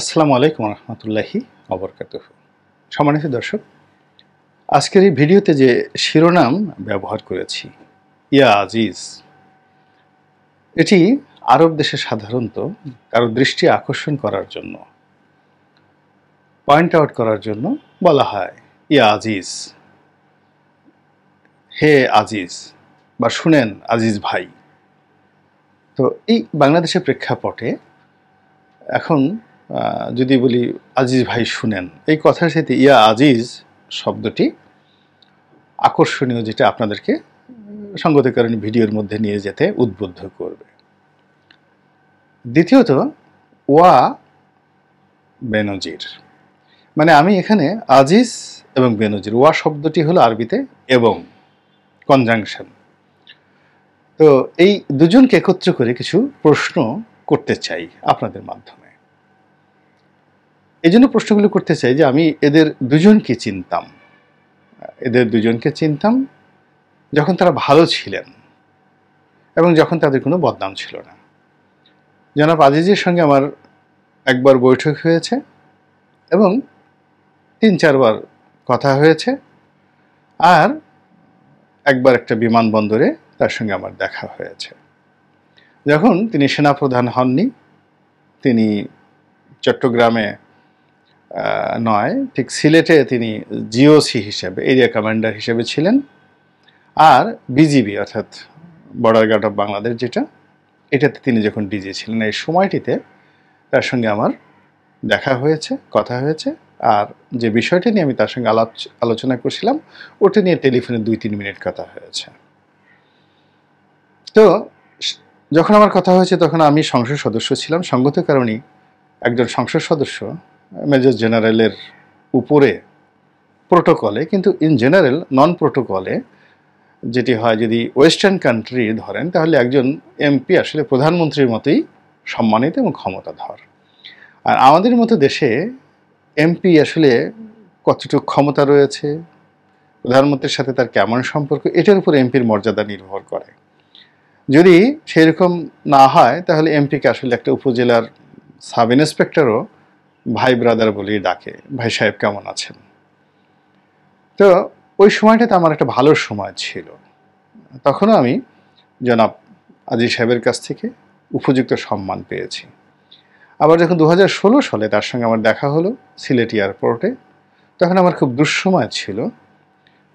আসসালামু আলাইকুম রহমতুল্লাহি অবরকাত সম্মানিত দর্শক আজকের এই ভিডিওতে যে শিরোনাম ব্যবহার করেছি ইয়া আজিজ এটি আরব দেশে সাধারণত কারো দৃষ্টি আকর্ষণ করার জন্য পয়েন্ট আউট করার জন্য বলা হয় ইয়া আজিজ হে আজিজ বা শুনেন আজিজ ভাই তো এই বাংলাদেশের প্রেক্ষাপটে এখন যদি বলি আজিজ ভাই শুনেন এই কথার সাথে ইয়া আজিজ শব্দটি আকর্ষণীয় যেটা আপনাদেরকে সঙ্গতিকরণ কারণে ভিডিওর মধ্যে নিয়ে যেতে উদ্বুদ্ধ করবে দ্বিতীয়ত ওয়া বেনজির মানে আমি এখানে আজিজ এবং বেনজির ওয়া শব্দটি হলো আরবিতে এবং কনজাংশন তো এই দুজনকে একত্র করে কিছু প্রশ্ন করতে চাই আপনাদের মাধ্যমে এই জন্য প্রশ্নগুলো করতে চাই যে আমি এদের দুজনকে চিনতাম এদের দুজনকে চিনতাম যখন তারা ভালো ছিলেন এবং যখন তাদের কোনো বদনাম ছিল না জনাব আজিজের সঙ্গে আমার একবার বৈঠক হয়েছে এবং তিন চারবার কথা হয়েছে আর একবার একটা বিমানবন্দরে তার সঙ্গে আমার দেখা হয়েছে যখন তিনি সেনাপ্রধান হননি তিনি চট্টগ্রামে নয় ঠিক সিলেটে তিনি জিওসি হিসেবে এরিয়া কমান্ডার হিসেবে ছিলেন আর বিজিবি অর্থাৎ বর্ডার গার্ড অফ বাংলাদেশ যেটা এটাতে তিনি যখন ডিজি ছিলেন এই সময়টিতে তার সঙ্গে আমার দেখা হয়েছে কথা হয়েছে আর যে বিষয়টি নিয়ে আমি তার সঙ্গে আলোচনা করছিলাম ওটা নিয়ে টেলিফোনে দুই তিন মিনিট কথা হয়েছে তো যখন আমার কথা হয়েছে তখন আমি সংসদ সদস্য ছিলাম সঙ্গত কারণে একজন সংসদ সদস্য মেজর জেনারেলের উপরে প্রোটোকলে কিন্তু ইন জেনারেল নন প্রোটোকলে যেটি হয় যদি ওয়েস্টার্ন কান্ট্রি ধরেন তাহলে একজন এমপি আসলে প্রধানমন্ত্রীর মতোই সম্মানিত এবং ক্ষমতাধর আর আমাদের মতো দেশে এমপি আসলে কতটুকু ক্ষমতা রয়েছে প্রধানমন্ত্রীর সাথে তার কেমন সম্পর্ক এটার উপর এমপির মর্যাদা নির্ভর করে যদি সেরকম না হয় তাহলে এমপিকে আসলে একটা উপজেলার সাব ইন্সপেক্টরও ভাই ব্রাদার বলেই ডাকে ভাই সাহেব কেমন আছেন তো ওই সময়টাতে আমার একটা ভালো সময় ছিল তখনও আমি জনাব আজি সাহেবের কাছ থেকে উপযুক্ত সম্মান পেয়েছি আবার যখন দু হাজার সালে তার সঙ্গে আমার দেখা হলো সিলেট এয়ারপোর্টে তখন আমার খুব দুঃসময় ছিল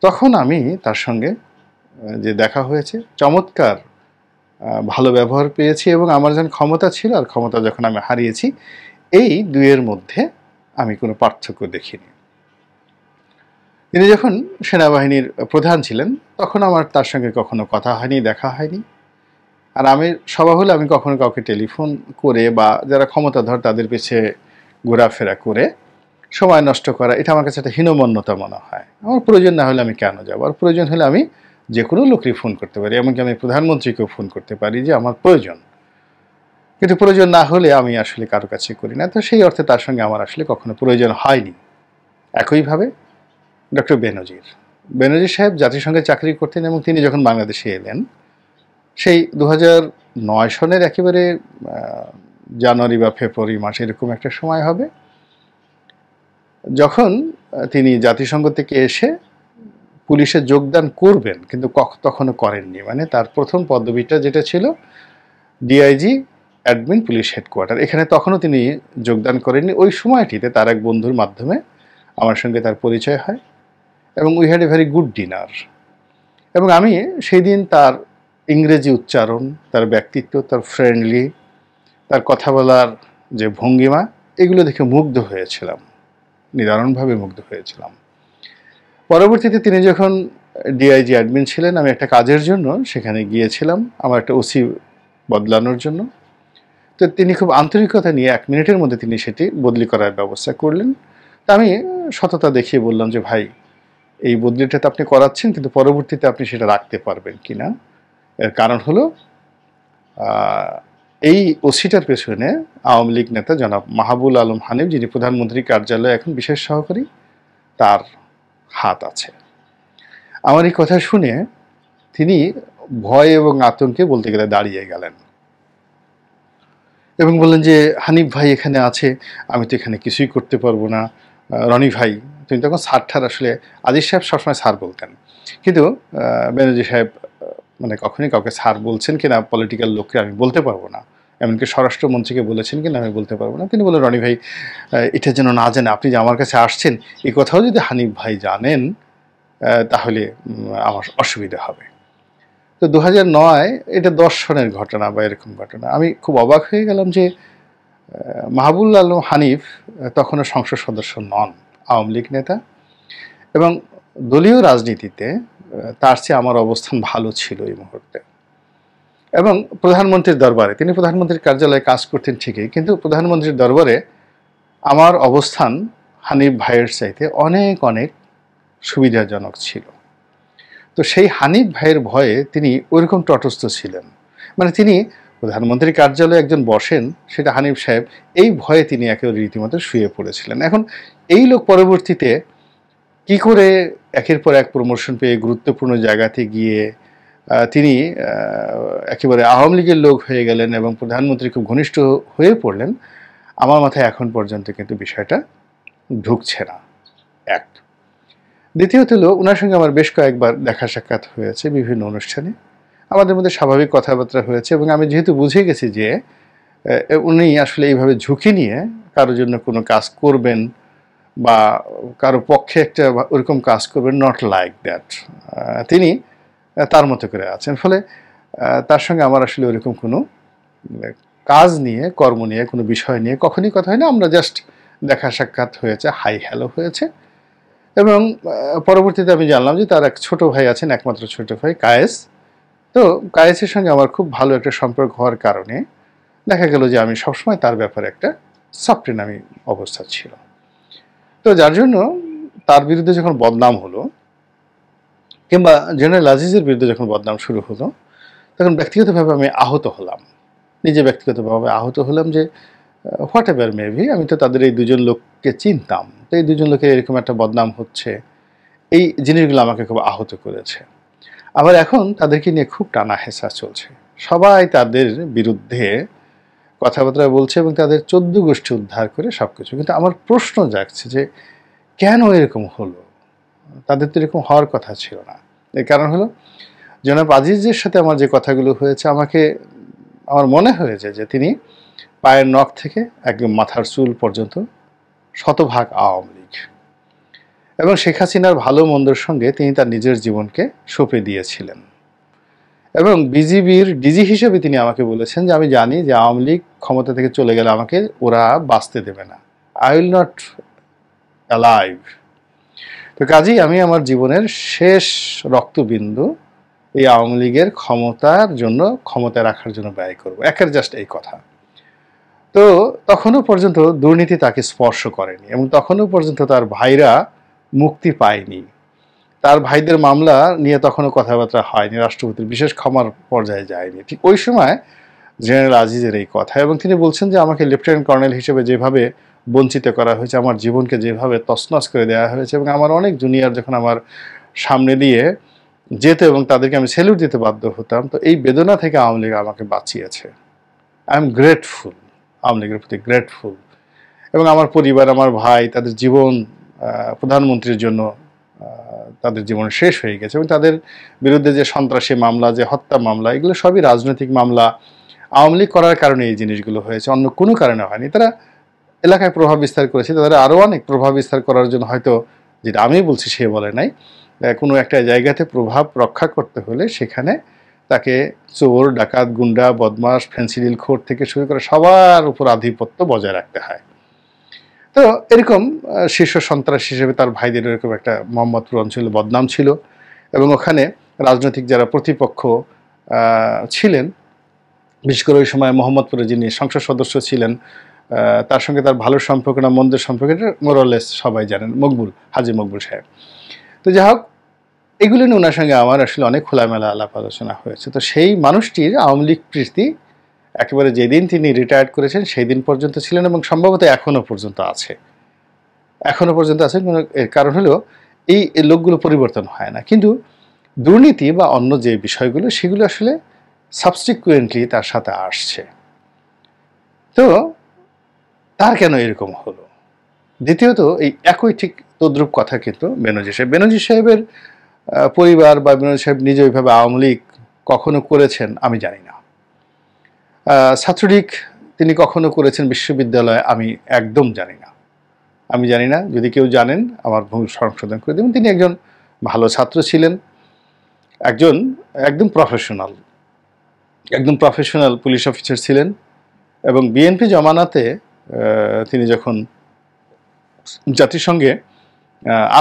তখন আমি তার সঙ্গে যে দেখা হয়েছে চমৎকার ভালো ব্যবহার পেয়েছি এবং আমার যখন ক্ষমতা ছিল আর ক্ষমতা যখন আমি হারিয়েছি এই দুয়ের মধ্যে আমি কোনো পার্থক্য দেখিনি তিনি যখন সেনাবাহিনীর প্রধান ছিলেন তখন আমার তার সঙ্গে কখনো কথা হয়নি দেখা হয়নি আর আমি সভা হলে আমি কখনো কাউকে টেলিফোন করে বা যারা ক্ষমতাধর তাদের পিছিয়ে ঘোরাফেরা করে সময় নষ্ট করা এটা আমার কাছে একটা হীনমন্যতা মনে হয় আমার প্রয়োজন না হলে আমি কেন যাবো আর প্রয়োজন হলে আমি যে কোনো লোকরই ফোন করতে পারি এমনকি আমি প্রধানমন্ত্রীকেও ফোন করতে পারি যে আমার প্রয়োজন কিন্তু প্রয়োজন না হলে আমি আসলে কারো কাছে করি না তো সেই অর্থে তার সঙ্গে আমার আসলে কখনো প্রয়োজন হয়নি একইভাবে ডক্টর বেনজির বেনজি সাহেব জাতিসংঘে চাকরি করতেন এবং তিনি যখন বাংলাদেশে এলেন সেই দু নয় সনের একেবারে জানুয়ারি বা ফেব্রুয়ারি মাসে এরকম একটা সময় হবে যখন তিনি জাতিসংঘ থেকে এসে পুলিশে যোগদান করবেন কিন্তু তখনও করেননি মানে তার প্রথম পদবিটা যেটা ছিল ডিআইজি অ্যাডমিন পুলিশ হেডকোয়ার্টার এখানে তখনও তিনি যোগদান করেননি ওই সময়টিতে তার এক বন্ধুর মাধ্যমে আমার সঙ্গে তার পরিচয় হয় এবং we had a very good dinner এবং আমি সেই দিন তার ইংরেজি উচ্চারণ তার ব্যক্তিত্ব তার ফ্রেন্ডলি তার কথা বলার যে ভঙ্গিমা এগুলো দেখে মুগ্ধ হয়েছিলাম নিদারণভাবে মুগ্ধ হয়েছিলাম পরবর্তীতে তিনি যখন ডিআইজি অ্যাডমিন ছিলেন আমি একটা কাজের জন্য সেখানে গিয়েছিলাম আমার একটা ওসি বদলানোর জন্য তো তিনি খুব আন্তরিকতা নিয়ে এক মিনিটের মধ্যে তিনি সেটি বদলি করার ব্যবস্থা করলেন তা আমি সততা দেখিয়ে বললাম যে ভাই এই বদলিটা তো আপনি করাচ্ছেন কিন্তু পরবর্তীতে আপনি সেটা রাখতে পারবেন কি না এর কারণ হলো এই ওসিটার পেছনে আওয়ামী লীগ নেতা জনাব মাহবুল আলম হানিফ যিনি প্রধানমন্ত্রী কার্যালয়ে এখন বিশেষ সহকারী তার হাত আছে আমার এই কথা শুনে তিনি ভয় এবং আতঙ্কে বলতে গেলে দাঁড়িয়ে গেলেন এবং বললেন যে হানিফ ভাই এখানে আছে আমি তো এখানে কিছুই করতে পারবো না রনি ভাই তিনি তখন ঠার আসলে আদির সাহেব সবসময় স্যার বলতেন কিন্তু ব্যানার্জি সাহেব মানে কখনই কাউকে স্যার বলছেন কিনা পলিটিক্যাল লোককে আমি বলতে পারবো না এমনকি স্বরাষ্ট্রমন্ত্রীকে বলেছেন কিনা আমি বলতে পারবো না তিনি বলেন রনি ভাই এটা যেন না জানে আপনি যে আমার কাছে আসছেন এই কথাও যদি হানিফ ভাই জানেন তাহলে আমার অসুবিধা হবে তো দু নয় এটা দর্শনের ঘটনা বা এরকম ঘটনা আমি খুব অবাক হয়ে গেলাম যে মাহবুল আলম হানিফ তখনও সংসদ সদস্য নন আওয়ামী লীগ নেতা এবং দলীয় রাজনীতিতে তার চেয়ে আমার অবস্থান ভালো ছিল এই মুহূর্তে এবং প্রধানমন্ত্রীর দরবারে তিনি প্রধানমন্ত্রীর কার্যালয়ে কাজ করতেন ঠিকই কিন্তু প্রধানমন্ত্রীর দরবারে আমার অবস্থান হানিফ ভাইয়ের চাইতে অনেক অনেক সুবিধাজনক ছিল তো সেই হানিফ ভাইয়ের ভয়ে তিনি ওইরকম তটস্থ ছিলেন মানে তিনি প্রধানমন্ত্রীর কার্যালয়ে একজন বসেন সেটা হানিফ সাহেব এই ভয়ে তিনি একেবারে রীতিমতো শুয়ে পড়েছিলেন এখন এই লোক পরবর্তীতে কি করে একের পর এক প্রমোশন পেয়ে গুরুত্বপূর্ণ জায়গাতে গিয়ে তিনি একেবারে আওয়ামী লীগের লোক হয়ে গেলেন এবং প্রধানমন্ত্রী খুব ঘনিষ্ঠ হয়ে পড়লেন আমার মাথায় এখন পর্যন্ত কিন্তু বিষয়টা ঢুকছে না এক দ্বিতীয়ত হলো ওনার সঙ্গে আমার বেশ কয়েকবার দেখা সাক্ষাৎ হয়েছে বিভিন্ন অনুষ্ঠানে আমাদের মধ্যে স্বাভাবিক কথাবার্তা হয়েছে এবং আমি যেহেতু বুঝে গেছি যে উনি আসলে এইভাবে ঝুঁকি নিয়ে কারোর জন্য কোনো কাজ করবেন বা কারো পক্ষে একটা ওরকম কাজ করবেন নট লাইক দ্যাট তিনি তার মতো করে আছেন ফলে তার সঙ্গে আমার আসলে ওরকম কোনো কাজ নিয়ে কর্ম নিয়ে কোনো বিষয় নিয়ে কখনই কথা হয় না আমরা জাস্ট দেখা সাক্ষাৎ হয়েছে হাই হ্যালো হয়েছে এবং পরবর্তীতে আমি জানলাম যে তার এক ছোট ভাই আছেন একমাত্র ছোট ভাই কায়েস তো কায়েসের সঙ্গে আমার খুব ভালো একটা সম্পর্ক হওয়ার কারণে দেখা গেল যে আমি সবসময় তার ব্যাপারে একটা সফটে নামি অবস্থা ছিল তো যার জন্য তার বিরুদ্ধে যখন বদনাম হলো কিংবা জেনারেল আজিজের বিরুদ্ধে যখন বদনাম শুরু হলো তখন ব্যক্তিগতভাবে আমি আহত হলাম নিজে ব্যক্তিগতভাবে আহত হলাম যে হোয়াট এভার ভি আমি তো তাদের এই দুজন লোককে চিনতাম তো এই দুজন লোকের এরকম একটা বদনাম হচ্ছে এই জিনিসগুলো আমাকে খুব আহত করেছে আবার এখন তাদেরকে নিয়ে খুব টানা হেসা চলছে সবাই তাদের বিরুদ্ধে কথাবার্তা বলছে এবং তাদের চোদ্দ গোষ্ঠী উদ্ধার করে সব কিছু কিন্তু আমার প্রশ্ন জাগছে যে কেন এরকম হলো তাদের তো এরকম হওয়ার কথা ছিল না এর কারণ হলো জনাব আজিজের সাথে আমার যে কথাগুলো হয়েছে আমাকে আমার মনে হয়েছে যে তিনি পায়ের নখ থেকে একদম মাথার চুল পর্যন্ত শতভাগ আওয়ামী লীগ এবং শেখ হাসিনার ভালো মন্দর সঙ্গে তিনি তার নিজের জীবনকে সঁপে দিয়েছিলেন এবং বিজিবির ডিজি হিসেবে তিনি আমাকে বলেছেন যে আমি জানি যে আওয়ামী লীগ ক্ষমতা থেকে চলে গেলে আমাকে ওরা বাঁচতে দেবে না আই উইল নট অ্যালাইভ তো কাজেই আমি আমার জীবনের শেষ রক্তবিন্দু এই আওয়ামী লীগের ক্ষমতার জন্য ক্ষমতা রাখার জন্য ব্যয় করব একের জাস্ট এই কথা তো তখনও পর্যন্ত দুর্নীতি তাকে স্পর্শ করেনি এবং তখনও পর্যন্ত তার ভাইরা মুক্তি পায়নি তার ভাইদের মামলা নিয়ে তখনও কথাবার্তা হয়নি রাষ্ট্রপতির বিশেষ ক্ষমার পর্যায়ে যায়নি ঠিক ওই সময় জেনারেল আজিজের এই কথা এবং তিনি বলছেন যে আমাকে লেফটেন্যান্ট কর্নেল হিসেবে যেভাবে বঞ্চিত করা হয়েছে আমার জীবনকে যেভাবে তসনস করে দেওয়া হয়েছে এবং আমার অনেক জুনিয়র যখন আমার সামনে দিয়ে যেত এবং তাদেরকে আমি স্যালুট দিতে বাধ্য হতাম তো এই বেদনা থেকে আওয়ামী লীগ আমাকে বাঁচিয়েছে আই এম গ্রেটফুল আওয়ামী লীগের প্রতি গ্রেটফুল এবং আমার পরিবার আমার ভাই তাদের জীবন প্রধানমন্ত্রীর জন্য তাদের জীবন শেষ হয়ে গেছে এবং তাদের বিরুদ্ধে যে সন্ত্রাসী মামলা যে হত্যা মামলা এগুলো সবই রাজনৈতিক মামলা আওয়ামী লীগ করার কারণে এই জিনিসগুলো হয়েছে অন্য কোনো কারণে হয়নি তারা এলাকায় প্রভাব বিস্তার করেছে তাদের আরও অনেক প্রভাব বিস্তার করার জন্য হয়তো যেটা আমি বলছি সে বলে নাই কোনো একটা জায়গাতে প্রভাব রক্ষা করতে হলে সেখানে তাকে চোর ডাকাত গুন্ডা বদমাস ফেন্সিডিল খোর থেকে শুরু করে সবার উপর আধিপত্য বজায় রাখতে হয় তো এরকম শীর্ষ সন্ত্রাস হিসেবে তার ভাইদের এরকম একটা মোহাম্মদপুর অঞ্চলে বদনাম ছিল এবং ওখানে রাজনৈতিক যারা প্রতিপক্ষ ছিলেন বিশেষ করে ওই সময় মোহাম্মদপুরে যিনি সংসদ সদস্য ছিলেন তার সঙ্গে তার ভালো সম্পর্ক না মন্দের সম্পর্কে মোরলেস সবাই জানেন মকবুল হাজি মকবুল সাহেব তো যাই হোক এগুলো নিয়ে ওনার সঙ্গে আমার আসলে অনেক খোলামেলা আলাপ আলোচনা হয়েছে তো সেই মানুষটির আওয়ামী লীগ প্রীতি একেবারে যেদিন তিনি রিটায়ার্ড করেছেন সেই দিন পর্যন্ত ছিলেন এবং সম্ভবত এখনও পর্যন্ত আছে এখনও পর্যন্ত আছে কোনো এর কারণ হলো এই লোকগুলো পরিবর্তন হয় না কিন্তু দুর্নীতি বা অন্য যে বিষয়গুলো সেগুলো আসলে সাবস্টিকুয়েন্টলি তার সাথে আসছে তো তার কেন এরকম হলো দ্বিতীয়ত এই একই ঠিক তদ্রুপ কথা কিন্তু বেনজি সাহেব বেনজি সাহেবের পরিবার বা বিনোদ সাহেব নিজে ওইভাবে আওয়ামী লীগ কখনো করেছেন আমি জানি না ছাত্রলীগ তিনি কখনো করেছেন বিশ্ববিদ্যালয়ে আমি একদম জানি না আমি জানি না যদি কেউ জানেন আমার ভূমি সংশোধন করে দেবেন তিনি একজন ভালো ছাত্র ছিলেন একজন একদম প্রফেশনাল একদম প্রফেশনাল পুলিশ অফিসার ছিলেন এবং বিএনপি জমানাতে তিনি যখন জাতিসংঘে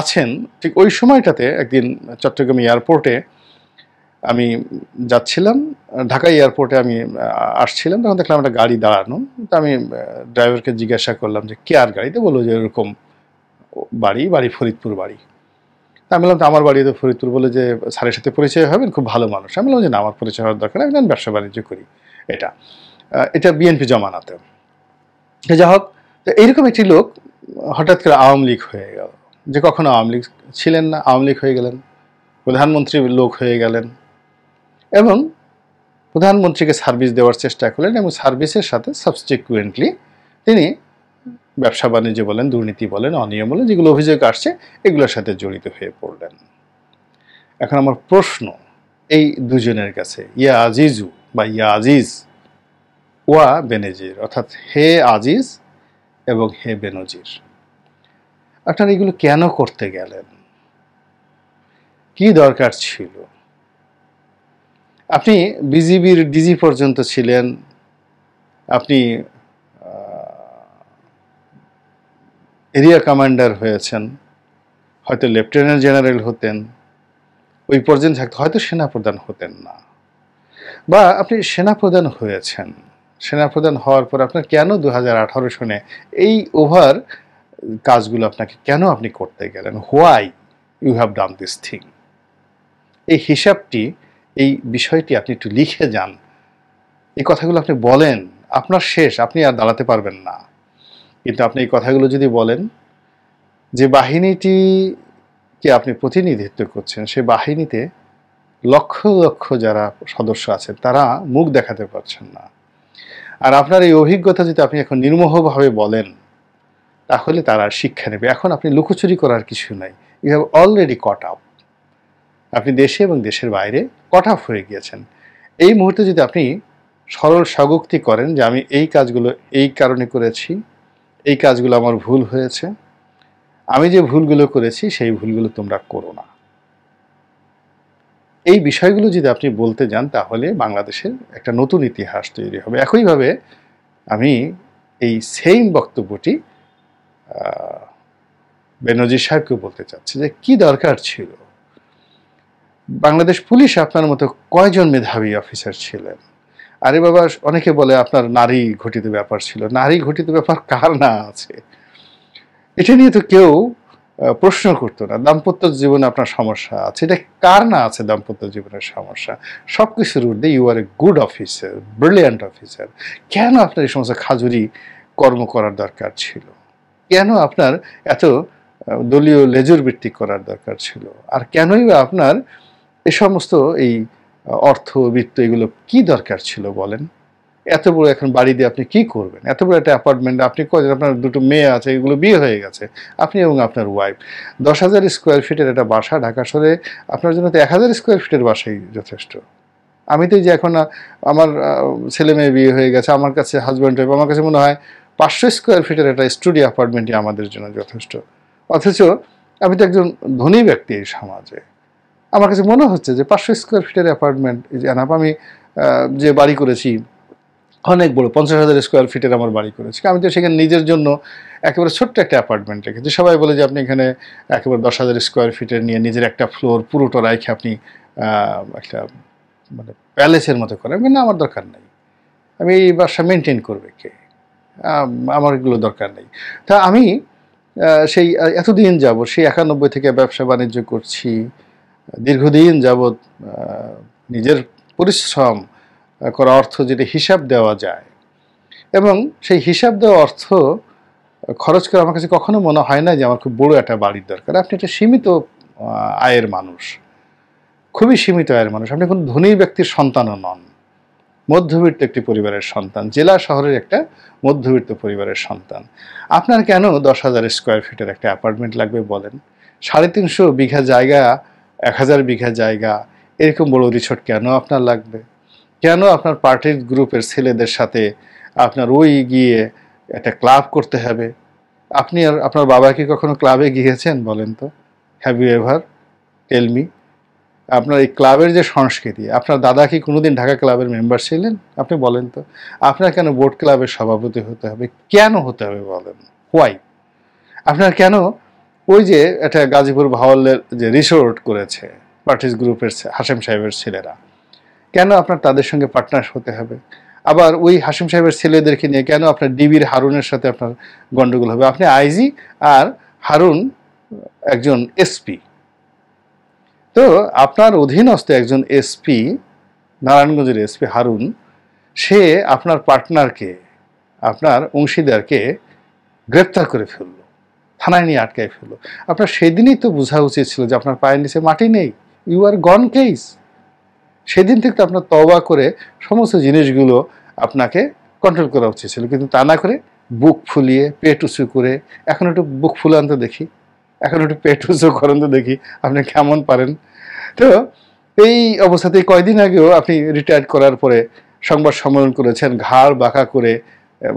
আছেন ঠিক ওই সময়টাতে একদিন চট্টগ্রাম এয়ারপোর্টে আমি যাচ্ছিলাম ঢাকা এয়ারপোর্টে আমি আসছিলাম তখন দেখলাম একটা গাড়ি দাঁড়ানো তো আমি ড্রাইভারকে জিজ্ঞাসা করলাম যে কে আর গাড়িতে বললো যে এরকম বাড়ি বাড়ি ফরিদপুর বাড়ি তা আমি বললাম তো আমার বাড়িতে ফরিদপুর বলে যে স্যারের সাথে পরিচয় হবেন খুব ভালো মানুষ আমি বললাম যে না আমার পরিচয় হওয়ার দরকার আমি ব্যবসা বাণিজ্য করি এটা এটা বিএনপি জমানাতে যা হোক এইরকম একটি লোক হঠাৎ করে আওয়ামী লীগ হয়ে গেল যে কখনো আওয়ামী লীগ ছিলেন না আওয়ামী লীগ হয়ে গেলেন প্রধানমন্ত্রী লোক হয়ে গেলেন এবং প্রধানমন্ত্রীকে সার্ভিস দেওয়ার চেষ্টা করলেন এবং সার্ভিসের সাথে সাবস্টিকুয়েন্টলি তিনি ব্যবসা বাণিজ্য বলেন দুর্নীতি বলেন অনিয়ম বলেন যেগুলো অভিযোগ আসছে এগুলোর সাথে জড়িত হয়ে পড়লেন এখন আমার প্রশ্ন এই দুজনের কাছে ইয়া আজিজু বা ইয়া আজিজ ওয়া বেনজির অর্থাৎ হে আজিজ এবং হে বেনজির আপনারা এগুলো কেন করতে গেলেন কি দরকার ছিল আপনি বিজিবির ডিজি পর্যন্ত ছিলেন আপনি এরিয়া কমান্ডার হয়েছেন হয়তো লেফটেন্যান্ট জেনারেল হতেন ওই পর্যন্ত থাকতে হয়তো সেনাপ্রধান হতেন না বা আপনি সেনাপ্রধান হয়েছেন সেনাপ্রধান হওয়ার পর আপনার কেন দু হাজার আঠারো সনে এই ওভার কাজগুলো আপনাকে কেন আপনি করতে গেলেন why you have done this thing এই হিসাবটি এই বিষয়টি আপনি একটু লিখে যান এই কথাগুলো আপনি বলেন আপনার শেষ আপনি আর দাঁড়াতে পারবেন না কিন্তু আপনি এই কথাগুলো যদি বলেন যে বাহিনীটিকে আপনি প্রতিনিধিত্ব করছেন সে বাহিনীতে লক্ষ লক্ষ যারা সদস্য আছেন তারা মুখ দেখাতে পারছেন না আর আপনার এই অভিজ্ঞতা যদি আপনি এখন নির্মোহভাবে বলেন তাহলে তারা শিক্ষা নেবে এখন আপনি লুকোচুরি করার কিছু নাই you have already caught up আপনি দেশে এবং দেশের বাইরে কট আপ হয়ে গিয়েছেন এই মুহূর্তে যদি আপনি সরল স্বগক্তি করেন যে আমি এই কাজগুলো এই কারণে করেছি এই কাজগুলো আমার ভুল হয়েছে আমি যে ভুলগুলো করেছি সেই ভুলগুলো তোমরা করো না এই বিষয়গুলো যদি আপনি বলতে যান তাহলে বাংলাদেশের একটা নতুন ইতিহাস তৈরি হবে একইভাবে আমি এই সেম বক্তব্যটি বেনজির সাহেবকে বলতে চাচ্ছি যে কি দরকার ছিল বাংলাদেশ পুলিশ আপনার মতো কয়জন মেধাবী অফিসার ছিলেন আরে বাবা অনেকে বলে আপনার নারী ঘটিত ব্যাপার ছিল নারী ঘটিত ব্যাপার কার না আছে এটা নিয়ে তো কেউ প্রশ্ন করতো না দাম্পত্য জীবনে আপনার সমস্যা আছে এটা কার না আছে দাম্পত্য জীবনের সমস্যা সব কিছুর উর্ধে you are a good officer brilliant officer কেন আপনার এই সমস্ত খাজুরি কর্ম করার দরকার ছিল কেন আপনার এত দলীয় লেজুর ভিত্তিক করার দরকার ছিল আর কেনই বা আপনার এ সমস্ত এই অর্থ বৃত্ত এগুলো কি দরকার ছিল বলেন এত বড় এখন বাড়ি দিয়ে আপনি কি করবেন এত বড় একটা অ্যাপার্টমেন্ট আপনি কজন আপনার দুটো মেয়ে আছে এগুলো বিয়ে হয়ে গেছে আপনি এবং আপনার ওয়াইফ দশ হাজার স্কোয়ার ফিটের একটা বাসা ঢাকা শহরে আপনার জন্য তো এক হাজার স্কোয়ার ফিটের বাসাই যথেষ্ট আমি তো যে এখন আমার ছেলে মেয়ে বিয়ে হয়ে গেছে আমার কাছে হাজব্যান্ড ওয়াইফ আমার কাছে মনে হয় পাঁচশো স্কোয়ার ফিটের একটা স্টুডিও অ্যাপার্টমেন্টই আমাদের জন্য যথেষ্ট অথচ আমি তো একজন ধনী ব্যক্তি এই সমাজে আমার কাছে মনে হচ্ছে যে পাঁচশো স্কোয়ার ফিটের অ্যাপার্টমেন্ট জানাব আমি যে বাড়ি করেছি অনেক বড় পঞ্চাশ হাজার স্কোয়ার ফিটের আমার বাড়ি করেছি আমি তো সেখানে নিজের জন্য একেবারে ছোট্ট একটা অ্যাপার্টমেন্ট রেখেছি সবাই বলে যে আপনি এখানে একেবারে দশ হাজার স্কোয়ার ফিটের নিয়ে নিজের একটা ফ্লোর পুরোটা রাইখে আপনি একটা মানে প্যালেসের মতো করেন না আমার দরকার নেই আমি এই বাসা মেনটেন করবে কে আমার এগুলো দরকার নেই তা আমি সেই এতদিন যাব সেই একানব্বই থেকে ব্যবসা বাণিজ্য করছি দীর্ঘদিন যাবৎ নিজের পরিশ্রম করা অর্থ যেটা হিসাব দেওয়া যায় এবং সেই হিসাব দেওয়া অর্থ খরচ করে আমার কাছে কখনো মনে হয় না যে আমার খুব বড় একটা বাড়ির দরকার আপনি একটা সীমিত আয়ের মানুষ খুবই সীমিত আয়ের মানুষ আপনি কোনো ধনী ব্যক্তির সন্তানও নন মধ্যবিত্ত একটি পরিবারের সন্তান জেলা শহরের একটা মধ্যবিত্ত পরিবারের সন্তান আপনার কেন দশ হাজার স্কোয়ার ফিটের একটা অ্যাপার্টমেন্ট লাগবে বলেন সাড়ে তিনশো বিঘা জায়গা এক হাজার বিঘা জায়গা এরকম বড় রিসোর্ট কেন আপনার লাগবে কেন আপনার পার্টির গ্রুপের ছেলেদের সাথে আপনার ওই গিয়ে একটা ক্লাব করতে হবে আপনি আর আপনার বাবাকে কখনো ক্লাবে গিয়েছেন বলেন তো have you ever tell me আপনার এই ক্লাবের যে সংস্কৃতি আপনার দাদা কি কোনোদিন ঢাকা ক্লাবের মেম্বার ছিলেন আপনি বলেন তো আপনার কেন বোর্ড ক্লাবের সভাপতি হতে হবে কেন হতে হবে বলেন হোয়াই আপনার কেন ওই যে একটা গাজীপুর ভাওয়ালের যে রিসোর্ট করেছে পার্টিস গ্রুপের হাসেম সাহেবের ছেলেরা কেন আপনার তাদের সঙ্গে পার্টনার হতে হবে আবার ওই হাসিম সাহেবের ছেলেদেরকে নিয়ে কেন আপনার ডিবির হারুনের সাথে আপনার গণ্ডগোল হবে আপনি আইজি আর হারুন একজন এসপি তো আপনার অধীনস্থ একজন এসপি নারায়ণগঞ্জের এসপি হারুন সে আপনার পার্টনারকে আপনার অংশীদারকে গ্রেপ্তার করে ফেললো থানায় নিয়ে আটকায় ফেললো আপনার সেদিনই তো বোঝা উচিত ছিল যে আপনার পায়ের নিচে মাটি নেই ইউ আর গন কেস সেদিন থেকে তো আপনার তবা করে সমস্ত জিনিসগুলো আপনাকে কন্ট্রোল করা উচিত ছিল কিন্তু তা না করে বুক ফুলিয়ে পেট উঁচু করে এখন একটু বুক ফুলান্ত দেখি এখন একটু উঁচু করেন তো দেখি আপনি কেমন পারেন তো এই অবস্থাতে কয়দিন আগেও আপনি রিটায়ার করার পরে সংবাদ সম্মেলন করেছেন ঘাড় বাঁকা করে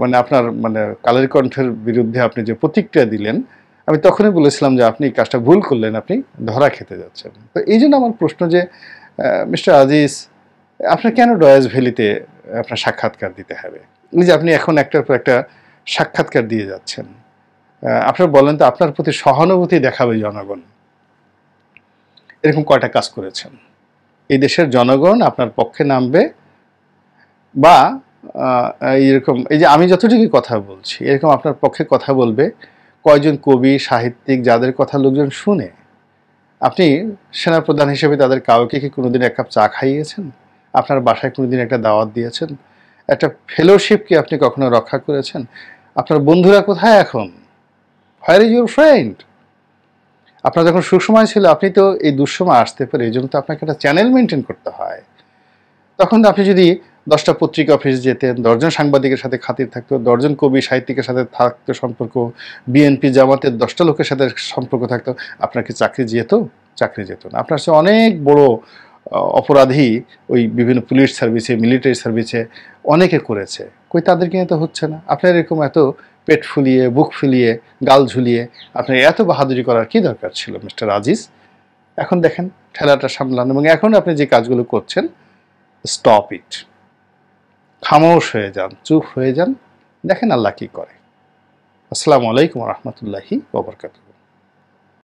মানে আপনার মানে কালের কণ্ঠের বিরুদ্ধে আপনি যে প্রতিক্রিয়া দিলেন আমি তখনই বলেছিলাম যে আপনি কাজটা ভুল করলেন আপনি ধরা খেতে যাচ্ছেন তো এই জন্য আমার প্রশ্ন যে মিস্টার আজিজ আপনার কেন ডয়াজ ভ্যালিতে আপনার সাক্ষাৎকার দিতে হবে যে আপনি এখন একটার পর একটা সাক্ষাৎকার দিয়ে যাচ্ছেন আপনারা বলেন তো আপনার প্রতি সহানুভূতি দেখাবে জনগণ এরকম কয়টা কাজ করেছেন এই দেশের জনগণ আপনার পক্ষে নামবে বা এরকম এই যে আমি যতটুকু কথা বলছি এরকম আপনার পক্ষে কথা বলবে কয়জন কবি সাহিত্যিক যাদের কথা লোকজন শুনে আপনি সেনাপ্রধান হিসেবে তাদের কাউকে কি কোনোদিন এক কাপ চা খাইয়েছেন আপনার বাসায় কোনোদিন একটা দাওয়াত দিয়েছেন একটা ফেলোশিপকে আপনি কখনো রক্ষা করেছেন আপনার বন্ধুরা কোথায় এখন হোয়ার ইজ ইউর ফ্রেন্ড আপনার যখন সুসময় ছিল আপনি তো এই দুঃসময় আসতে পারে এই জন্য তো আপনাকে একটা চ্যানেল মেনটেন করতে হয় তখন আপনি যদি দশটা পত্রিকা অফিস যেতেন দশজন সাংবাদিকের সাথে খাতির থাকতো দশজন কবি সাহিত্যিকের সাথে থাকতো সম্পর্ক বিএনপি জামাতের দশটা লোকের সাথে সম্পর্ক থাকতো আপনাকে চাকরি যেত চাকরি যেত না আপনার সে অনেক বড় অপরাধী ওই বিভিন্ন পুলিশ সার্ভিসে মিলিটারি সার্ভিসে অনেকে করেছে কই তাদেরকে তো হচ্ছে না আপনার এরকম এত পেট ফুলিয়ে বুক ফুলিয়ে গাল ঝুলিয়ে আপনার এত বাহাদুরি করার কি দরকার ছিল মিস্টার আজিজ এখন দেখেন ঠেলাটা সামলান এবং এখন আপনি যে কাজগুলো করছেন স্টপ ইট খামোশ হয়ে যান চুপ হয়ে যান দেখেন আল্লাহ কি করে আসসালামু আলাইকুম রহমতুল্লাহি ওবরকাত